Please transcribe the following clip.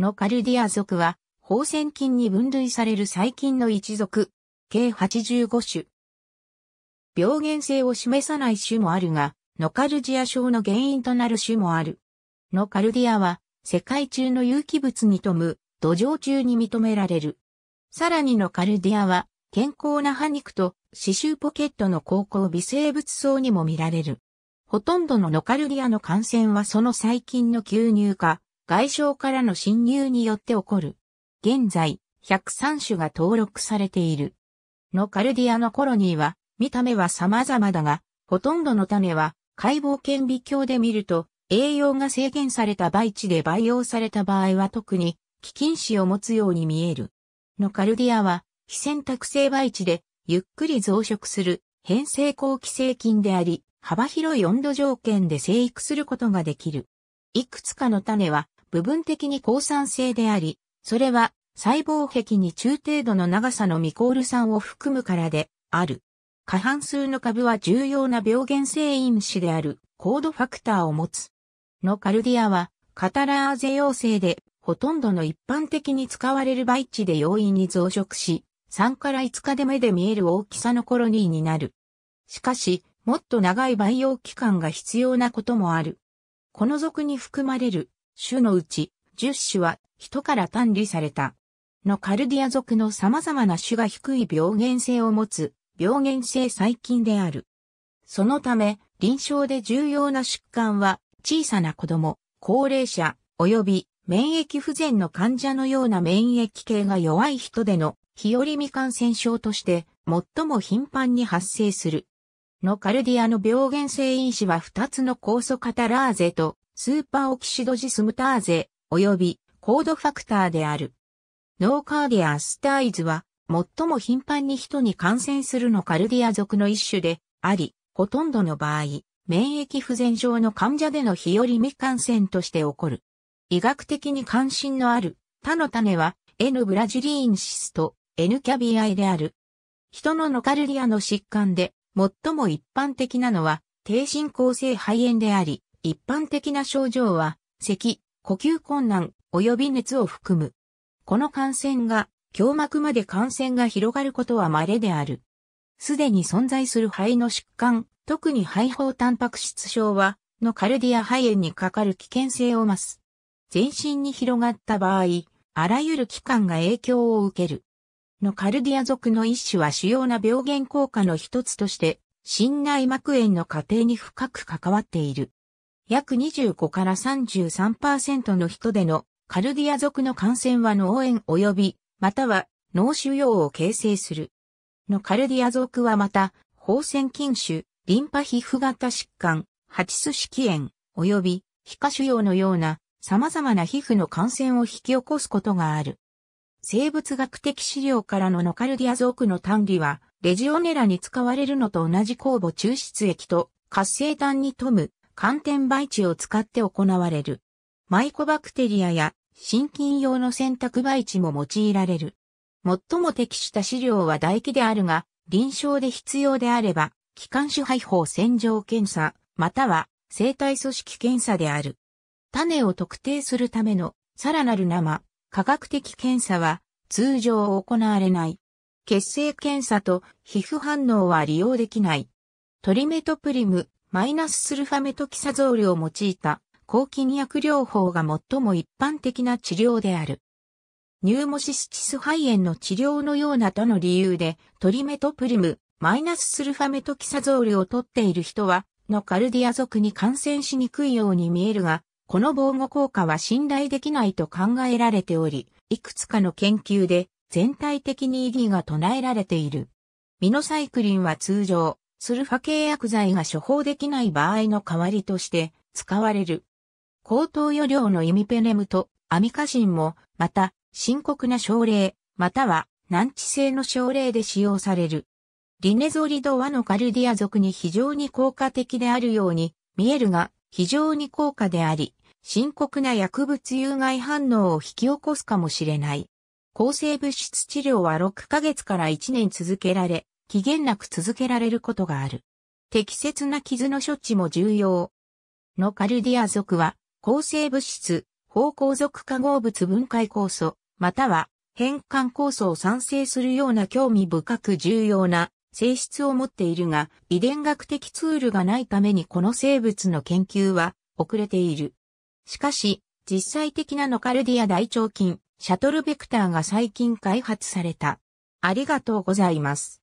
のカルディア属は、放線菌に分類される細菌の一族、計85種。病原性を示さない種もあるが、ノカルジア症の原因となる種もある。ノカルディアは、世界中の有機物に富む、土壌中に認められる。さらにノカルディアは、健康な歯肉と歯周ポケットの高校微生物層にも見られる。ほとんどのノカルディアの感染はその細菌の吸入か、外傷からの侵入によって起こる。現在、103種が登録されている。ノカルディアのコロニーは、見た目は様々だが、ほとんどの種は、解剖顕微鏡で見ると、栄養が制限された培地で培養された場合は特に、貴金子を持つように見える。ノカルディアは、非選択性培地で、ゆっくり増殖する、変性後期性菌であり、幅広い温度条件で生育することができる。いくつかの種は、部分的に抗酸性であり、それは細胞壁に中程度の長さのミコール酸を含むからである。過半数の株は重要な病原性因子であるコードファクターを持つ。のカルディアはカタラーゼ陽性でほとんどの一般的に使われる培地で容易に増殖し、3から5日で目で見える大きさのコロニーになる。しかし、もっと長い培養期間が必要なこともある。この属に含まれる種のうち、10種は人から単理された。のカルディア族の様々な種が低い病原性を持つ病原性細菌である。そのため、臨床で重要な疾患は小さな子供、高齢者、及び免疫不全の患者のような免疫系が弱い人での日和未感染症として最も頻繁に発生する。のカルディアの病原性因子は2つの酵素カタラーゼとスーパーオキシドジスムターゼ、及びコードファクターである。ノーカーディアスタイズは、最も頻繁に人に感染するのカルディア属の一種であり、ほとんどの場合、免疫不全症の患者での日和未感染として起こる。医学的に関心のある他の種は N ブラジリーンシスと N キャビアイである。人のノカルディアの疾患で最も一般的なのは低進行性肺炎であり、一般的な症状は、咳、呼吸困難、及び熱を含む。この感染が、胸膜まで感染が広がることは稀である。すでに存在する肺の疾患、特に肺胞タンパク質症は、のカルディア肺炎にかかる危険性を増す。全身に広がった場合、あらゆる器官が影響を受ける。のカルディア属の一種は主要な病原効果の一つとして、心内膜炎の過程に深く関わっている。約25から33%の人でのカルディア族の感染は脳炎及び、または脳腫瘍を形成する。のカルディア族はまた、放線筋腫、リンパ皮膚型疾患、ハチス式炎、及び皮下腫瘍のような様々な皮膚の感染を引き起こすことがある。生物学的資料からのノカルディア族の単理は、レジオネラに使われるのと同じ酵母抽出液と活性炭に富む寒天培地を使って行われる。マイコバクテリアや心筋用の洗濯培地も用いられる。最も適した飼料は唾液であるが、臨床で必要であれば、気管支配法洗浄検査、または生体組織検査である。種を特定するためのさらなる生、科学的検査は通常行われない。血清検査と皮膚反応は利用できない。トリメトプリム、マイナススルファメトキサゾールを用いた抗菌薬療法が最も一般的な治療である。ニューモシスチス肺炎の治療のようなとの理由でトリメトプリム、マイナススルファメトキサゾールを取っている人は、のカルディア族に感染しにくいように見えるが、この防護効果は信頼できないと考えられており、いくつかの研究で全体的に意義が唱えられている。ミノサイクリンは通常、スルファ系薬剤が処方できない場合の代わりとして使われる。高等余量のイミペネムとアミカシンも、また、深刻な症例、または難治性の症例で使用される。リネゾリドはのカルディア属に非常に効果的であるように見えるが、非常に高価であり、深刻な薬物有害反応を引き起こすかもしれない。抗生物質治療は6ヶ月から1年続けられ、期限なく続けられることがある。適切な傷の処置も重要。ノカルディア属は、抗生物質、芳香属化合物分解酵素、または変換酵素を産生するような興味深く重要な性質を持っているが、遺伝学的ツールがないためにこの生物の研究は遅れている。しかし、実際的なノカルディア大腸菌、シャトルベクターが最近開発された。ありがとうございます。